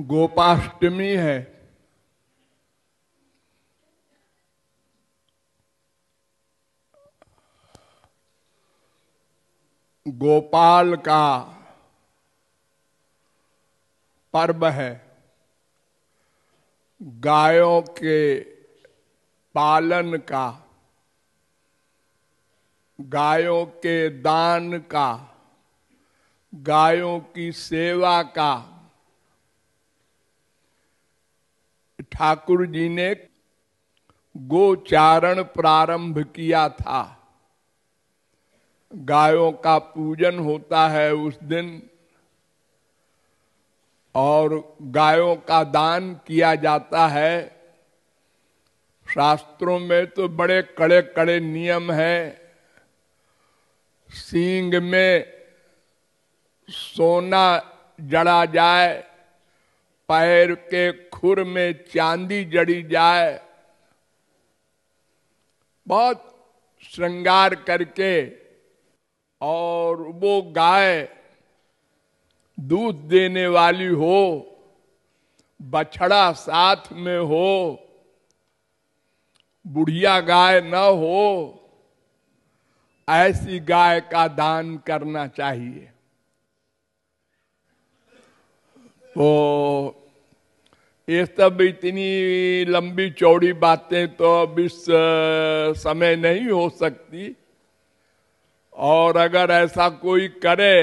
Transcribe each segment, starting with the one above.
गोपाष्टमी है गोपाल का पर्व है गायों के पालन का गायों के दान का गायों की सेवा का ठाकुर जी ने गोचारण प्रारंभ किया था गायों का पूजन होता है उस दिन और गायों का दान किया जाता है शास्त्रों में तो बड़े कड़े कड़े नियम हैं सींग में सोना जड़ा जाए पैर के खुर में चांदी जड़ी जाए बहुत श्रृंगार करके और वो गाय दूध देने वाली हो बछड़ा साथ में हो बुढ़िया गाय न हो ऐसी गाय का दान करना चाहिए तो ये सब इतनी लंबी चौड़ी बातें तो अब इस समय नहीं हो सकती और अगर ऐसा कोई करे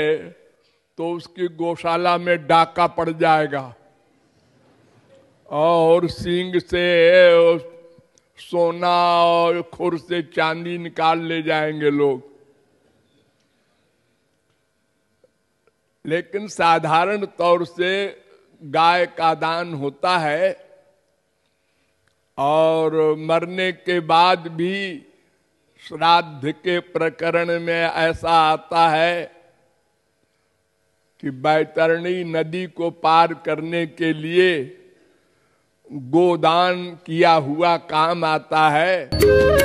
तो उसकी गौशाला में डाका पड़ जाएगा और सिंह से सोना और खुर से चांदी निकाल ले जाएंगे लोग लेकिन साधारण तौर से गाय का दान होता है और मरने के बाद भी श्राद्ध के प्रकरण में ऐसा आता है कि बैतरणी नदी को पार करने के लिए गोदान किया हुआ काम आता है